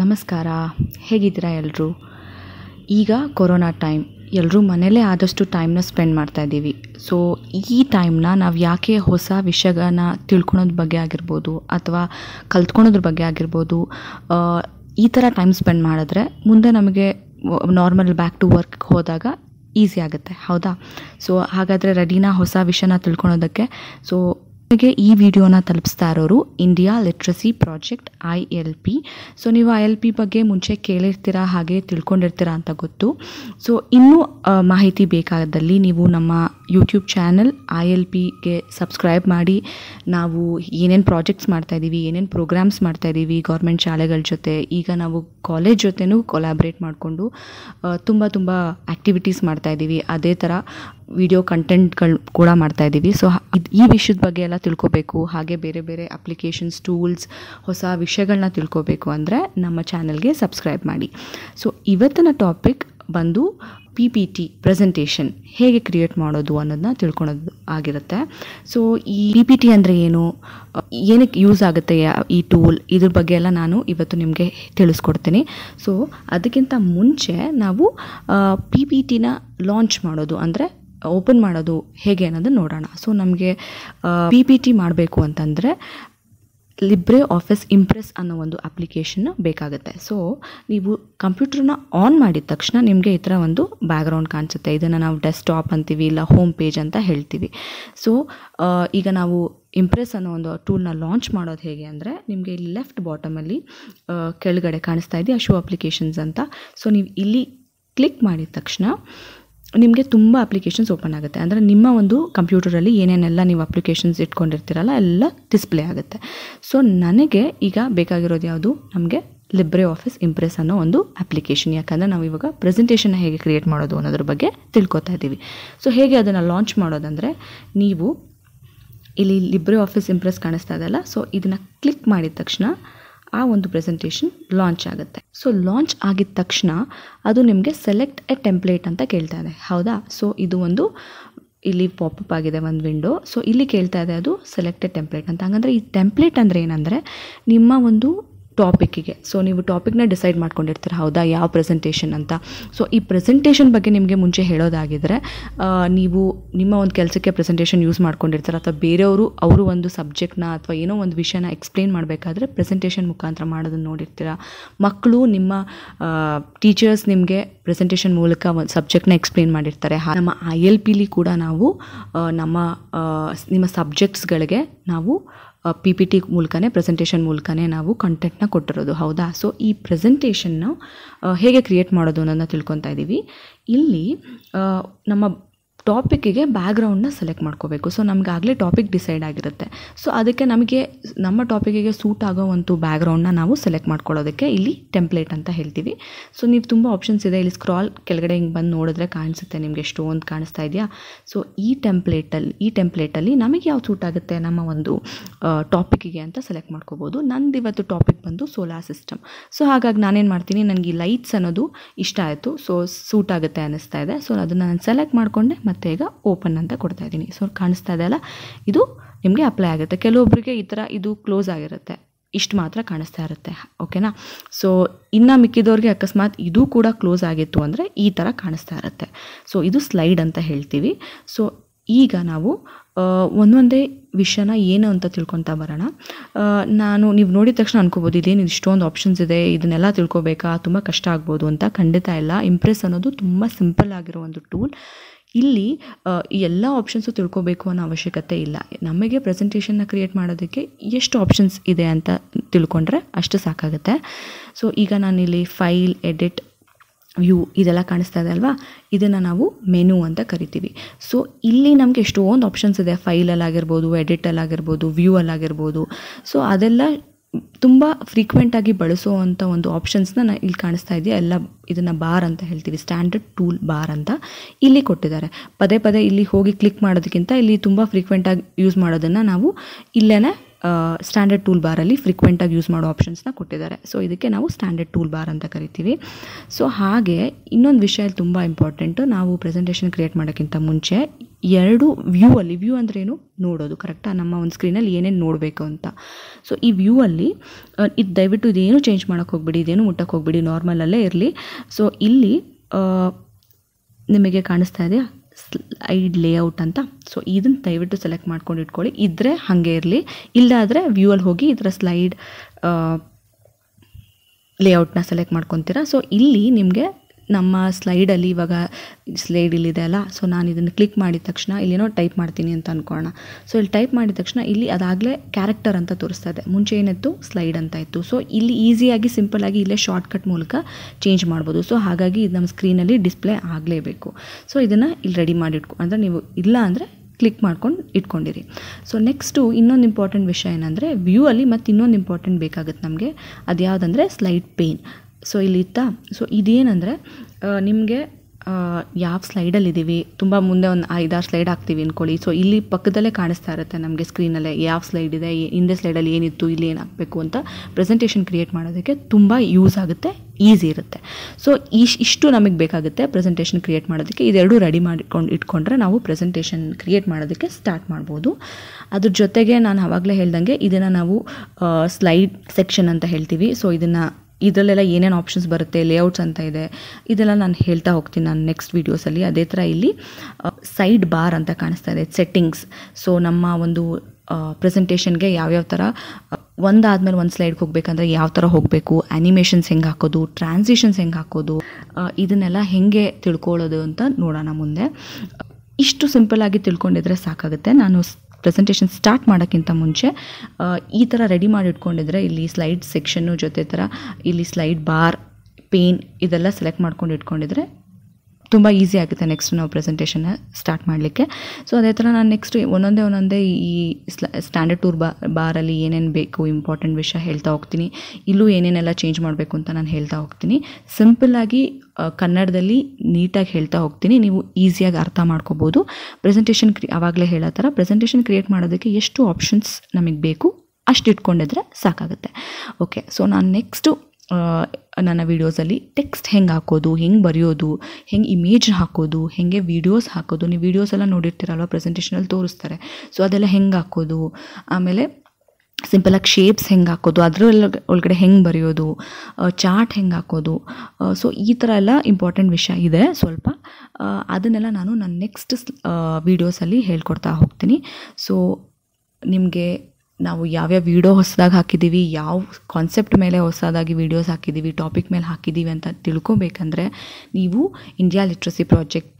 ನಮಸ್ಕಾರ ಹೇಗಿದ್ದೀರಾ ಎಲ್ಲರೂ ಈಗ ಕೊರೋನಾ ಟೈಮ್ ಎಲ್ಲರೂ ಮನೇಲೇ ಆದಷ್ಟು ಟೈಮ್ನ ಸ್ಪೆಂಡ್ ಮಾಡ್ತಾಯಿದ್ದೀವಿ ಸೊ ಈ ಟೈಮ್ನ ನಾವು ಯಾಕೆ ಹೊಸ ವಿಷಯನ ತಿಳ್ಕೊಳೋದ್ರ ಬಗ್ಗೆ ಆಗಿರ್ಬೋದು ಅಥವಾ ಕಲ್ತ್ಕೊಳೋದ್ರ ಬಗ್ಗೆ ಆಗಿರ್ಬೋದು ಈ ಥರ ಟೈಮ್ ಸ್ಪೆಂಡ್ ಮಾಡಿದ್ರೆ ಮುಂದೆ ನಮಗೆ ನಾರ್ಮಲ್ ಬ್ಯಾಕ್ ಟು ವರ್ಕ್ ಹೋದಾಗ ಈಸಿ ಆಗುತ್ತೆ ಹೌದಾ ಸೊ ಹಾಗಾದರೆ ರೆಡಿನ ಹೊಸ ವಿಷಯನ ತಿಳ್ಕೊಳೋದಕ್ಕೆ ಸೊ ನಿಮಗೆ ಈ ವಿಡಿಯೋನ ತಲುಪಿಸ್ತಾ ಇರೋರು India literacy project I L P so ನೀವು ಐ ಎಲ್ ಪಿ ಬಗ್ಗೆ ಮುಂಚೆ ಕೇಳಿರ್ತೀರಾ ಹಾಗೆ ತಿಳ್ಕೊಂಡಿರ್ತೀರಾ ಅಂತ ಗೊತ್ತು ಸೊ ಇನ್ನೂ ಮಾಹಿತಿ ಬೇಕಾದಲ್ಲಿ ನೀವು ನಮ್ಮ ಯೂಟ್ಯೂಬ್ ಚಾನಲ್ ಐ ಎಲ್ ಪಿಗೆ ಸಬ್ಸ್ಕ್ರೈಬ್ ಮಾಡಿ ನಾವು ಏನೇನು ಪ್ರಾಜೆಕ್ಟ್ಸ್ ಮಾಡ್ತಾ ಇದ್ದೀವಿ ಏನೇನು ಪ್ರೋಗ್ರಾಮ್ಸ್ ಮಾಡ್ತಾ ಇದ್ದೀವಿ ಗೌರ್ಮೆಂಟ್ ಶಾಲೆಗಳ ಜೊತೆ ಈಗ ನಾವು ಕಾಲೇಜ್ ಜೊತೆನೂ ಕೊಲಾಬ್ರೇಟ್ ಮಾಡಿಕೊಂಡು ತುಂಬ ತುಂಬ ಆ್ಯಕ್ಟಿವಿಟೀಸ್ ಇದ್ದೀವಿ ಅದೇ ಥರ ವಿಡಿಯೋ ಕಂಟೆಂಟ್ಗಳು ಕೂಡ ಮಾಡ್ತಾ ಇದ್ದೀವಿ ಸೊ ಈ ವಿಷಯದ ಬಗ್ಗೆ ಎಲ್ಲ ತಿಳ್ಕೊಬೇಕು ಹಾಗೆ ಬೇರೆ ಬೇರೆ ಅಪ್ಲಿಕೇಶನ್ಸ್ ಟೂಲ್ಸ್ ಹೊಸ ವಿಷಯಗಳನ್ನ ತಿಳ್ಕೊಬೇಕು ಅಂದರೆ ನಮ್ಮ ಚಾನಲ್ಗೆ ಸಬ್ಸ್ಕ್ರೈಬ್ ಮಾಡಿ ಸೊ ಇವತ್ತಿನ ಟಾಪಿಕ್ ಬಂದು ಪಿ ಪಿ ಟಿ ಪ್ರೆಸೆಂಟೇಷನ್ ಹೇಗೆ ಕ್ರಿಯೇಟ್ ಮಾಡೋದು ಅನ್ನೋದನ್ನ ತಿಳ್ಕೊಳೋದು ಆಗಿರುತ್ತೆ ಸೊ ಈ ಪಿ ಪಿ ಟಿ ಅಂದರೆ ಏನು ಏನಕ್ಕೆ ಯೂಸ್ ಆಗುತ್ತೆ ಈ ಟೂಲ್ ಇದ್ರ ಬಗ್ಗೆ ಎಲ್ಲ ನಾನು ಇವತ್ತು ನಿಮಗೆ ತಿಳಿಸ್ಕೊಡ್ತೀನಿ ಸೊ ಅದಕ್ಕಿಂತ ಮುಂಚೆ ನಾವು ಪಿ ಪಿ ಟಿನ ಲಾಂಚ್ ಮಾಡೋದು ಅಂದರೆ ಓಪನ್ ಮಾಡೋದು ಹೇಗೆ ಅನ್ನೋದನ್ನ ನೋಡೋಣ ಸೊ ನಮಗೆ ಪಿ ಪಿ ಟಿ ಮಾಡಬೇಕು ಅಂತಂದರೆ ಲಿಬ್ರೆ ಆಫೀಸ್ ಇಂಪ್ರೆಸ್ ಅನ್ನೋ ಒಂದು ಅಪ್ಲಿಕೇಶನ್ ಬೇಕಾಗುತ್ತೆ ಸೊ ನೀವು ಕಂಪ್ಯೂಟರ್ನ ಆನ್ ಮಾಡಿದ ತಕ್ಷಣ ನಿಮಗೆ ಈ ಥರ ಒಂದು ಬ್ಯಾಕ್ಗ್ರೌಂಡ್ ಕಾಣಿಸುತ್ತೆ ಇದನ್ನು ನಾವು ಡೆಸ್ಕ್ಟಾಪ್ ಅಂತೀವಿ ಇಲ್ಲ ಹೋಮ್ ಪೇಜ್ ಅಂತ ಹೇಳ್ತೀವಿ ಸೊ ಈಗ ನಾವು ಇಂಪ್ರೆಸ್ ಅನ್ನೋ ಒಂದು ಟೂಲ್ನ ಲಾಂಚ್ ಮಾಡೋದು ಹೇಗೆ ಅಂದರೆ ನಿಮಗೆ ಇಲ್ಲಿ ಲೆಫ್ಟ್ ಬಾಟಮಲ್ಲಿ ಕೆಳಗಡೆ ಕಾಣಿಸ್ತಾ ಇದೆ ಆ ಶೋ ಅಪ್ಲಿಕೇಶನ್ಸ್ ಅಂತ ಸೊ ನೀವು ಇಲ್ಲಿ ಕ್ಲಿಕ್ ಮಾಡಿದ ತಕ್ಷಣ ನಿಮಗೆ ತುಂಬ ಅಪ್ಲಿಕೇಶನ್ಸ್ ಓಪನ್ ಆಗುತ್ತೆ ಅಂದರೆ ನಿಮ್ಮ ಒಂದು ಕಂಪ್ಯೂಟರಲ್ಲಿ ಏನೇನೆಲ್ಲ ನೀವು ಅಪ್ಲಿಕೇಶನ್ಸ್ ಇಟ್ಕೊಂಡಿರ್ತೀರಲ್ಲ ಎಲ್ಲ ಡಿಸ್ಪ್ಲೇ ಆಗುತ್ತೆ ಸೊ ನನಗೆ ಈಗ ಬೇಕಾಗಿರೋದು ಯಾವುದು ನಮಗೆ ಲಿಬ್ರೆ ಆಫೀಸ್ ಇಂಪ್ರೆಸ್ ಅನ್ನೋ ಒಂದು ಅಪ್ಲಿಕೇಶನ್ ಯಾಕಂದರೆ ನಾವು ಇವಾಗ ಪ್ರೆಸೆಂಟೇಷನ್ನ ಹೇಗೆ ಕ್ರಿಯೇಟ್ ಮಾಡೋದು ಅನ್ನೋದ್ರ ಬಗ್ಗೆ ತಿಳ್ಕೊತಾ ಇದ್ದೀವಿ ಸೊ ಹೇಗೆ ಅದನ್ನು ಲಾಂಚ್ ಮಾಡೋದಂದರೆ ನೀವು ಇಲ್ಲಿ ಲಿಬ್ರೆ ಆಫೀಸ್ ಇಂಪ್ರೆಸ್ ಕಾಣಿಸ್ತಾ ಇದೆಯಲ್ಲ ಸೊ ಇದನ್ನು ಕ್ಲಿಕ್ ಮಾಡಿದ ತಕ್ಷಣ ಆ ಒಂದು ಪ್ರೆಸೆಂಟೇಷನ್ ಲಾಂಚ್ ಆಗುತ್ತೆ ಸೊ ಲಾಂಚ್ ಆಗಿದ ತಕ್ಷಣ ಅದು ನಿಮಗೆ ಸೆಲೆಕ್ಟ್ ಎ ಟೆಂಪ್ಲೇಟ್ ಅಂತ ಕೇಳ್ತಾ ಇದೆ ಹೌದಾ ಸೊ ಇದು ಒಂದು ಇಲ್ಲಿ ಪಾಪಪ್ ಆಗಿದೆ ಒಂದು ವಿಂಡೋ ಸೊ ಇಲ್ಲಿ ಕೇಳ್ತಾ ಇದೆ ಅದು ಸೆಲೆಕ್ಟೆಡ್ ಟೆಂಪ್ಲೇಟ್ ಅಂತ ಹಾಗಂದ್ರೆ ಈ ಟೆಂಪ್ಲೇಟ್ ಅಂದರೆ ಏನಂದರೆ ನಿಮ್ಮ ಒಂದು ಟಾಪಿಕ್ಕಿಗೆ ಸೊ ನೀವು ಟಾಪಿಕ್ನ ಡಿಸೈಡ್ ಮಾಡ್ಕೊಂಡಿರ್ತೀರ ಹೌದಾ ಯಾವ ಪ್ರೆಸೆಂಟೇಷನ್ ಅಂತ ಸೊ ಈ ಪ್ರೆಸೆಂಟೇಷನ್ ಬಗ್ಗೆ ನಿಮಗೆ ಮುಂಚೆ ಹೇಳೋದಾಗಿದ್ದರೆ ನೀವು ನಿಮ್ಮ ಒಂದು ಕೆಲಸಕ್ಕೆ ಪ್ರೆಸೆಂಟೇಷನ್ ಯೂಸ್ ಮಾಡ್ಕೊಂಡಿರ್ತಾರೆ ಅಥವಾ ಬೇರೆಯವರು ಅವರು ಒಂದು ಸಬ್ಜೆಕ್ಟ್ನ ಅಥವಾ ಏನೋ ಒಂದು ವಿಷಯನ ಎಕ್ಸ್ಪ್ಲೇನ್ ಮಾಡಬೇಕಾದ್ರೆ ಪ್ರೆಸೆಂಟೇಷನ್ ಮುಖಾಂತರ ಮಾಡೋದನ್ನು ನೋಡಿರ್ತೀರ ಮಕ್ಕಳು ನಿಮ್ಮ ಟೀಚರ್ಸ್ ನಿಮಗೆ ಪ್ರೆಸೆಂಟೇಷನ್ ಮೂಲಕ ಒಂದು ಸಬ್ಜೆಕ್ಟ್ನ ಎಕ್ಸ್ಪ್ಲೇನ್ ಮಾಡಿರ್ತಾರೆ ನಮ್ಮ ಐ ಎಲ್ ಪಿಲಿ ಕೂಡ ನಾವು ನಮ್ಮ ನಿಮ್ಮ ಸಬ್ಜೆಕ್ಟ್ಸ್ಗಳಿಗೆ ನಾವು ಪಿ ಪಿ ಟಿ ಮೂಲಕನೇ ಪ್ರೆಸೆಂಟೇಷನ್ ಮೂಲಕನೇ ನಾವು ಕಂಟೆಂಟ್ನ ಕೊಟ್ಟಿರೋದು ಹೌದಾ ಸೊ ಈ ಪ್ರೆಸೆಂಟೇಷನ್ನ ಹೇಗೆ ಕ್ರಿಯೇಟ್ ಮಾಡೋದು ಅನ್ನೋದನ್ನ ತಿಳ್ಕೊತಾ ಇದ್ದೀವಿ ಇಲ್ಲಿ ನಮ್ಮ ಟಾಪಿಕಿಗೆ ಬ್ಯಾಗ್ರೌಂಡ್ನ ಸೆಲೆಕ್ಟ್ ಮಾಡ್ಕೋಬೇಕು ಸೊ ನಮಗಾಗಲೇ ಟಾಪಿಕ್ ಡಿಸೈಡ್ ಆಗಿರುತ್ತೆ ಸೊ ಅದಕ್ಕೆ ನಮಗೆ ನಮ್ಮ ಟಾಪಿಕ್ಗೆ ಸೂಟ್ ಆಗೋ ಒಂದು ಬ್ಯಾಗ್ರೌಂಡನ್ನ ನಾವು ಸೆಲೆಕ್ಟ್ ಮಾಡ್ಕೊಳ್ಳೋದಕ್ಕೆ ಇಲ್ಲಿ ಟೆಂಪ್ಲೇಟ್ ಅಂತ ಹೇಳ್ತೀವಿ ಸೊ ನೀವು ತುಂಬ ಆಪ್ಷನ್ಸ್ ಇದೆ ಇಲ್ಲಿ ಸ್ಕ್ರಾಲ್ ಕೆಳಗಡೆ ಹಿಂಗೆ ಬಂದು ನೋಡಿದ್ರೆ ಕಾಣಿಸುತ್ತೆ ನಿಮಗೆ ಸ್ಟೋನ್ ಕಾಣಿಸ್ತಾ ಇದೆಯಾ ಸೊ ಈ ಟೆಂಪ್ಲೇಟಲ್ಲಿ ಈ ಟೆಂಪ್ಲೇಟಲ್ಲಿ ನಮಗೆ ಯಾವ ಸೂಟ್ ಆಗುತ್ತೆ ನಮ್ಮ ಒಂದು ಟಾಪಿಕ್ಗೆ ಅಂತ ಸೆಲೆಕ್ಟ್ ಮಾಡ್ಕೋಬೋದು ನಂದು ಇವತ್ತು ಟಾಪಿಕ್ ಬಂದು ಸೋಲಾರ್ ಸಿಸ್ಟಮ್ ಸೊ ಹಾಗಾಗಿ ನಾನೇನು ಮಾಡ್ತೀನಿ ನನಗೆ ಲೈಟ್ಸ್ ಅನ್ನೋದು ಇಷ್ಟ ಆಯಿತು ಸೊ ಸೂಟ್ ಆಗುತ್ತೆ ಅನ್ನಿಸ್ತಾ ಇದೆ ಸೊ ಅದನ್ನು ನಾನು ಸೆಲೆಕ್ಟ್ ಮಾಡಿಕೊಂಡೆ ಮತ್ತು ಮತ್ತೆ ಈಗ ಓಪನ್ ಅಂತ ಕೊಡ್ತಾ ಇದ್ದೀನಿ ಸೊ ಕಾಣಿಸ್ತಾ ಇದೆ ಅಲ್ಲ ಇದು ನಿಮಗೆ ಅಪ್ಲೈ ಆಗುತ್ತೆ ಕೆಲವೊಬ್ಬರಿಗೆ ಈ ಥರ ಇದು ಕ್ಲೋಸ್ ಆಗಿರುತ್ತೆ ಇಷ್ಟು ಮಾತ್ರ ಕಾಣಿಸ್ತಾ ಇರುತ್ತೆ ಓಕೆನಾ ಸೊ ಇನ್ನು ಮಿಕ್ಕಿದವ್ರಿಗೆ ಅಕಸ್ಮಾತ್ ಇದು ಕೂಡ ಕ್ಲೋಸ್ ಆಗಿತ್ತು ಅಂದರೆ ಈ ಥರ ಕಾಣಿಸ್ತಾ ಇರುತ್ತೆ ಸೊ ಇದು ಸ್ಲೈಡ್ ಅಂತ ಹೇಳ್ತೀವಿ ಸೊ ಈಗ ನಾವು ಒಂದೊಂದೇ ವಿಷಯನ ಏನು ಅಂತ ತಿಳ್ಕೊತಾ ಬರೋಣ ನಾನು ನೀವು ನೋಡಿದ ತಕ್ಷಣ ಅನ್ಕೋಬೋದು ಇದೇನು ಇಷ್ಟೊಂದು ಆಪ್ಷನ್ಸ್ ಇದೆ ಇದನ್ನೆಲ್ಲ ತಿಳ್ಕೊಬೇಕಾ ತುಂಬ ಕಷ್ಟ ಆಗ್ಬೋದು ಅಂತ ಖಂಡಿತ ಇಲ್ಲ ಇಂಪ್ರೆಸ್ ಅನ್ನೋದು ತುಂಬ ಸಿಂಪಲ್ ಆಗಿರೋ ಒಂದು ಟೂಲ್ ಇಲ್ಲಿ ಎಲ್ಲ ಆಪ್ಷನ್ಸು ತಿಳ್ಕೊಬೇಕು ಅನ್ನೋ ಅವಶ್ಯಕತೆ ಇಲ್ಲ ನಮಗೆ ಪ್ರೆಸೆಂಟೇಷನ್ನ ಕ್ರಿಯೇಟ್ ಮಾಡೋದಕ್ಕೆ ಎಷ್ಟು ಆಪ್ಷನ್ಸ್ ಇದೆ ಅಂತ ತಿಳ್ಕೊಂಡ್ರೆ ಅಷ್ಟು ಸಾಕಾಗುತ್ತೆ ಸೊ ಈಗ ನಾನಿಲ್ಲಿ ಫೈಲ್ ಎಡಿಟ್ ವ್ಯೂ ಇದೆಲ್ಲ ಕಾಣಿಸ್ತಾ ಇದೆ ಅಲ್ವಾ ಇದನ್ನು ನಾವು ಮೆನು ಅಂತ ಕರಿತೀವಿ ಸೊ ಇಲ್ಲಿ ನಮಗೆ ಎಷ್ಟೊಂದು ಆಪ್ಷನ್ಸ್ ಇದೆ ಫೈಲಲ್ಲಾಗಿರ್ಬೋದು ಎಡಿಟಲ್ಲಾಗಿರ್ಬೋದು ವ್ಯೂ ಅಲ್ಲಾಗಿರ್ಬೋದು ಸೊ ಅದೆಲ್ಲ ತುಂಬ ಫ್ರೀಕ್ವೆಂಟಾಗಿ ಬಳಸುವಂಥ ಒಂದು ಆಪ್ಷನ್ಸ್ನ ನಾನು ಇಲ್ಲಿ ಕಾಣಿಸ್ತಾ ಇದೆಯಾ ಎಲ್ಲ ಇದನ್ನು ಬಾರ್ ಅಂತ ಹೇಳ್ತೀವಿ ಸ್ಟ್ಯಾಂಡರ್ಡ್ ಟೂಲ್ ಬಾರ್ ಅಂತ ಇಲ್ಲಿ ಕೊಟ್ಟಿದ್ದಾರೆ ಪದೇ ಪದೇ ಇಲ್ಲಿ ಹೋಗಿ ಕ್ಲಿಕ್ ಮಾಡೋದಕ್ಕಿಂತ ಇಲ್ಲಿ ತುಂಬ ಫ್ರೀಕ್ವೆಂಟಾಗಿ ಯೂಸ್ ಮಾಡೋದನ್ನು ನಾವು ಇಲ್ಲೇ ಸ್ಟ್ಯಾಂಡರ್ಡ್ ಟೂಲ್ ಬಾರಲ್ಲಿ ಫ್ರೀಕ್ವೆಂಟಾಗಿ ಯೂಸ್ ಮಾಡೋ ಆಪ್ಷನ್ಸ್ನ ಕೊಟ್ಟಿದ್ದಾರೆ ಸೊ ಇದಕ್ಕೆ ನಾವು ಸ್ಟ್ಯಾಂಡರ್ಡ್ ಟೂಲ್ ಬಾರ್ ಅಂತ ಕರಿತೀವಿ ಸೊ ಹಾಗೆ ಇನ್ನೊಂದು ವಿಷಯ ತುಂಬ ಇಂಪಾರ್ಟೆಂಟು ನಾವು ಪ್ರೆಸೆಂಟೇಷನ್ ಕ್ರಿಯೇಟ್ ಮಾಡೋಕ್ಕಿಂತ ಮುಂಚೆ ಎರಡು ವ್ಯೂ ಅಲ್ಲಿ ವ್ಯೂ ಅಂದ್ರೇನು ನೋಡೋದು ಕರೆಕ್ಟಾ ನಮ್ಮ ಒಂದು ಸ್ಕ್ರೀನಲ್ಲಿ ಏನೇನು ನೋಡಬೇಕು ಅಂತ ಸೊ ಈ ವ್ಯೂ ಅಲ್ಲಿ ಇದು ದಯವಿಟ್ಟು ಇದೇನು ಚೇಂಜ್ ಮಾಡೋಕೆ ಹೋಗ್ಬಿಡಿ ಇದೇನು ಮುಟ್ಟಕ್ಕೆ ಹೋಗ್ಬಿಡಿ ನಾರ್ಮಲಲ್ಲೇ ಇರಲಿ ಸೊ ಇಲ್ಲಿ ನಿಮಗೆ ಕಾಣಿಸ್ತಾ ಇದೆಯಾ ಸ್ಲೈಡ್ ಲೇಔಟ್ ಅಂತ ಸೊ ಇದನ್ನು ದಯವಿಟ್ಟು ಸೆಲೆಕ್ಟ್ ಮಾಡ್ಕೊಂಡು ಇಟ್ಕೊಳ್ಳಿ ಇದ್ದರೆ ಹಾಗೆ ಇರಲಿ ಇಲ್ಲದಾದರೆ ವ್ಯೂ ಅಲ್ಲಿ ಹೋಗಿ ಇದರ ಸ್ಲೈಡ್ ಲೇಔಟ್ನ ಸೆಲೆಕ್ಟ್ ಮಾಡ್ಕೊತೀರಾ ಸೊ ಇಲ್ಲಿ ನಿಮಗೆ ನಮ್ಮ ಸ್ಲೈಡಲ್ಲಿ ಇವಾಗ ಸ್ಲೈಡ್ ಇಲ್ಲಿದೆ ಅಲ್ಲ ಸೊ ನಾನು ಇದನ್ನು ಕ್ಲಿಕ್ ಮಾಡಿದ ತಕ್ಷಣ ಇಲ್ಲೇನೋ ಟೈಪ್ ಮಾಡ್ತೀನಿ ಅಂತ ಅಂದ್ಕೊಳ್ಳೋಣ ಸೊ ಇಲ್ಲಿ ಟೈಪ್ ಮಾಡಿದ ತಕ್ಷಣ ಇಲ್ಲಿ ಅದಾಗಲೇ ಕ್ಯಾರೆಕ್ಟರ್ ಅಂತ ತೋರಿಸ್ತಾ ಇದೆ ಮುಂಚೆ ಏನಿತ್ತು ಸ್ಲೈಡ್ ಅಂತ ಇತ್ತು ಸೊ ಇಲ್ಲಿ ಈಸಿಯಾಗಿ ಸಿಂಪಲಾಗಿ ಇಲ್ಲೇ ಶಾರ್ಟ್ಕಟ್ ಮೂಲಕ ಚೇಂಜ್ ಮಾಡ್ಬೋದು ಸೊ ಹಾಗಾಗಿ ಇದು ನಮ್ಮ ಸ್ಕ್ರೀನಲ್ಲಿ ಡಿಸ್ಪ್ಲೇ ಆಗಲೇಬೇಕು ಸೊ ಇದನ್ನು ಇಲ್ಲಿ ರೆಡಿ ಮಾಡಿಟ್ಕೊ ಅಂದರೆ ನೀವು ಇಲ್ಲ ಅಂದರೆ ಕ್ಲಿಕ್ ಮಾಡ್ಕೊಂಡು ಇಟ್ಕೊಂಡಿರಿ ಸೊ ನೆಕ್ಸ್ಟು ಇನ್ನೊಂದು ಇಂಪಾರ್ಟೆಂಟ್ ವಿಷಯ ಏನಂದರೆ ವ್ಯೂ ಅಲ್ಲಿ ಮತ್ತು ಇನ್ನೊಂದು ಇಂಪಾರ್ಟೆಂಟ್ ಬೇಕಾಗುತ್ತೆ ನಮಗೆ ಅದು ಯಾವುದಂದರೆ ಸ್ಲೈಡ್ ಪೇನ್ ಸೊ ಇಲ್ಲಿತ್ತಾ ಸೊ ಇದೇನೆಂದರೆ ನಿಮಗೆ ಯಾವ ಸ್ಲೈಡಲ್ಲಿದ್ದೀವಿ ತುಂಬ ಮುಂದೆ ಒಂದು ಐದಾರು ಸ್ಲೈಡ್ ಹಾಕ್ತೀವಿ ಅಂದ್ಕೊಳ್ಳಿ ಸೊ ಇಲ್ಲಿ ಪಕ್ಕದಲ್ಲೇ ಕಾಣಿಸ್ತಾ ಇರುತ್ತೆ ನಮಗೆ ಸ್ಕ್ರೀನಲ್ಲೇ ಯಾವ ಸ್ಲೈಡ್ ಇದೆ ಹಿಂದೆ ಸ್ಲೈಡಲ್ಲಿ ಏನಿತ್ತು ಇಲ್ಲಿ ಏನು ಹಾಕಬೇಕು ಅಂತ ಪ್ರೆಸೆಂಟೇಷನ್ ಕ್ರಿಯೇಟ್ ಮಾಡೋದಕ್ಕೆ ತುಂಬ ಯೂಸ್ ಆಗುತ್ತೆ ಈಸಿ ಇರುತ್ತೆ ಸೊ ಇಶ್ ಇಷ್ಟು ನಮಗೆ ಬೇಕಾಗುತ್ತೆ ಪ್ರೆಸೆಂಟೇಷನ್ ಕ್ರಿಯೇಟ್ ಮಾಡೋದಕ್ಕೆ ಇದೆರಡು ರೆಡಿ ಮಾಡಿಕೊಂಡು ಇಟ್ಕೊಂಡ್ರೆ ನಾವು ಪ್ರೆಸೆಂಟೇಷನ್ ಕ್ರಿಯೇಟ್ ಮಾಡೋದಕ್ಕೆ ಸ್ಟಾರ್ಟ್ ಮಾಡ್ಬೋದು ಅದ್ರ ಜೊತೆಗೆ ನಾನು ಆವಾಗಲೇ ಹೇಳ್ದಂಗೆ ಇದನ್ನು ನಾವು ಸ್ಲೈಡ್ ಸೆಕ್ಷನ್ ಅಂತ ಹೇಳ್ತೀವಿ ಸೊ ಇದನ್ನು ಇದರಲ್ಲೆಲ್ಲ ಏನೇನು ಆಪ್ಷನ್ಸ್ ಬರುತ್ತೆ ಲೇಔಟ್ಸ್ ಅಂತ ಇದೆ ಇದೆಲ್ಲ ನಾನು ಹೇಳ್ತಾ ಹೋಗ್ತೀನಿ ನಾನು ನೆಕ್ಸ್ಟ್ ವೀಡಿಯೋಸಲ್ಲಿ ಅದೇ ಥರ ಇಲ್ಲಿ ಸೈಡ್ ಬಾರ್ ಅಂತ ಕಾಣಿಸ್ತಾ ಇದೆ ಸೆಟ್ಟಿಂಗ್ಸ್ ಸೊ ನಮ್ಮ ಒಂದು ಪ್ರೆಸೆಂಟೇಷನ್ಗೆ ಯಾವ್ಯಾವ ಥರ ಮೇಲೆ ಒಂದು ಸ್ಲೈಡ್ಗೆ ಹೋಗ್ಬೇಕಂದ್ರೆ ಯಾವ ಥರ ಹೋಗಬೇಕು ಆ್ಯನಿಮೇಷನ್ಸ್ ಹೆಂಗೆ ಹಾಕೋದು ಟ್ರಾನ್ಸಿಷನ್ಸ್ ಹೆಂಗೆ ಹಾಕೋದು ಇದನ್ನೆಲ್ಲ ಹೆಂಗೆ ತಿಳ್ಕೊಳ್ಳೋದು ಅಂತ ನೋಡೋಣ ಮುಂದೆ ಇಷ್ಟು ಸಿಂಪಲ್ ಆಗಿ ತಿಳ್ಕೊಂಡಿದ್ರೆ ಸಾಕಾಗುತ್ತೆ ನಾನು ಪ್ರೆಸೆಂಟೇಷನ್ ಸ್ಟಾರ್ಟ್ ಮಾಡೋಕ್ಕಿಂತ ಮುಂಚೆ ಈ ಥರ ರೆಡಿ ಮಾಡಿ ಇಟ್ಕೊಂಡಿದ್ರೆ ಇಲ್ಲಿ ಸ್ಲೈಡ್ ಸೆಕ್ಷನ್ನು ಜೊತೆ ಥರ ಇಲ್ಲಿ ಸ್ಲೈಡ್ ಬಾರ್ ಪೇನ್ ಇದೆಲ್ಲ ಸೆಲೆಕ್ಟ್ ಮಾಡ್ಕೊಂಡು ಇಟ್ಕೊಂಡಿದ್ರೆ ತುಂಬ ಈಸಿ ಆಗುತ್ತೆ ನೆಕ್ಸ್ಟ್ ನಾವು ಪ್ರೆಸೆಂಟೇಷನ್ನ ಸ್ಟಾರ್ಟ್ ಮಾಡಲಿಕ್ಕೆ ಸೊ ಅದೇ ಥರ ನಾನು ನೆಕ್ಸ್ಟ್ ಒಂದೊಂದೇ ಒಂದೊಂದೇ ಈ ಸ್ಟ್ಯಾಂಡರ್ಡ್ ಟೂರ್ ಬಾ ಬಾರಲ್ಲಿ ಏನೇನು ಬೇಕು ಇಂಪಾರ್ಟೆಂಟ್ ವಿಷಯ ಹೇಳ್ತಾ ಹೋಗ್ತೀನಿ ಇಲ್ಲೂ ಏನೇನೆಲ್ಲ ಚೇಂಜ್ ಮಾಡಬೇಕು ಅಂತ ನಾನು ಹೇಳ್ತಾ ಹೋಗ್ತೀನಿ ಸಿಂಪಲ್ಲಾಗಿ ಕನ್ನಡದಲ್ಲಿ ನೀಟಾಗಿ ಹೇಳ್ತಾ ಹೋಗ್ತೀನಿ ನೀವು ಈಸಿಯಾಗಿ ಅರ್ಥ ಮಾಡ್ಕೋಬೋದು ಪ್ರೆಸೆಂಟೇಷನ್ ಕ್ರಿ ಆವಾಗಲೇ ಹೇಳೋ ಥರ ಪ್ರೆಸೆಂಟೇಷನ್ ಕ್ರಿಯೇಟ್ ಮಾಡೋದಕ್ಕೆ ಎಷ್ಟು ಆಪ್ಷನ್ಸ್ ನಮಗೆ ಬೇಕು ಅಷ್ಟು ಇಟ್ಕೊಂಡಿದ್ರೆ ಸಾಕಾಗುತ್ತೆ ಓಕೆ ಸೊ ನಾನು ನೆಕ್ಸ್ಟು ನನ್ನ ವೀಡಿಯೋಸಲ್ಲಿ ಟೆಕ್ಸ್ಟ್ ಹೆಂಗೆ ಹಾಕೋದು ಹೆಂಗೆ ಬರೆಯೋದು ಹೆಂಗೆ ಇಮೇಜ್ ಹಾಕೋದು ಹೆಂಗೆ ವೀಡಿಯೋಸ್ ಹಾಕೋದು ನೀವು ವೀಡಿಯೋಸ್ ಎಲ್ಲ ನೋಡಿರ್ತೀರಲ್ವ ಪ್ರೆಸೆಂಟೇಷನಲ್ಲಿ ತೋರಿಸ್ತಾರೆ ಸೊ ಅದೆಲ್ಲ ಹೆಂಗೆ ಹಾಕೋದು ಆಮೇಲೆ ಸಿಂಪಲಾಗಿ ಶೇಪ್ಸ್ ಹೆಂಗೆ ಹಾಕೋದು ಅದರಲ್ಲ ಒಳಗಡೆ ಹೆಂಗೆ ಬರೆಯೋದು ಚಾರ್ಟ್ ಹೆಂಗೆ ಹಾಕೋದು ಸೊ ಈ ಥರ ಎಲ್ಲ ಇಂಪಾರ್ಟೆಂಟ್ ವಿಷಯ ಇದೆ ಸ್ವಲ್ಪ ಅದನ್ನೆಲ್ಲ ನಾನು ನನ್ನ ನೆಕ್ಸ್ಟ್ ವೀಡಿಯೋಸಲ್ಲಿ ಹೇಳ್ಕೊಡ್ತಾ ಹೋಗ್ತೀನಿ ಸೊ ನಿಮಗೆ ನಾವು ಯಾವ್ಯಾವ ವಿಡಿಯೋ ಹೊಸದಾಗಿ ಹಾಕಿದ್ದೀವಿ ಯಾವ ಕಾನ್ಸೆಪ್ಟ್ ಮೇಲೆ ಹೊಸದಾಗಿ ವೀಡಿಯೋಸ್ ಹಾಕಿದ್ದೀವಿ ಟಾಪಿಕ್ ಮೇಲೆ ಹಾಕಿದ್ದೀವಿ ಅಂತ ತಿಳ್ಕೊಬೇಕಂದ್ರೆ ನೀವು ಇಂಡಿಯಾ ಲಿಟ್ರಸಿ ಪ್ರಾಜೆಕ್ಟ್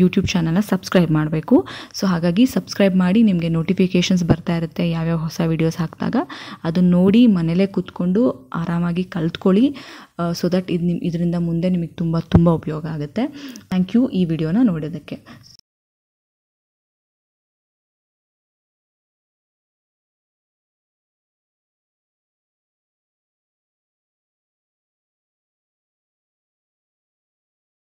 ಯೂಟ್ಯೂಬ್ ಚಾನಲ್ನ ಸಬ್ಸ್ಕ್ರೈಬ್ ಮಾಡಬೇಕು ಸೊ ಹಾಗಾಗಿ ಸಬ್ಸ್ಕ್ರೈಬ್ ಮಾಡಿ ನಿಮಗೆ ನೋಟಿಫಿಕೇಷನ್ಸ್ ಬರ್ತಾ ಇರುತ್ತೆ ಯಾವ್ಯಾವ ಹೊಸ ವೀಡಿಯೋಸ್ ಹಾಕಿದಾಗ ಅದನ್ನು ನೋಡಿ ಮನೇಲೇ ಕೂತ್ಕೊಂಡು ಆರಾಮಾಗಿ ಕಲ್ತ್ಕೊಳ್ಳಿ ಸೊ ದಟ್ ಇದು ನಿಮ್ಮ ಇದರಿಂದ ಮುಂದೆ ನಿಮಗೆ ತುಂಬ ತುಂಬ ಉಪಯೋಗ ಆಗುತ್ತೆ ಥ್ಯಾಂಕ್ ಯು ಈ ವಿಡಿಯೋನ ನೋಡೋದಕ್ಕೆ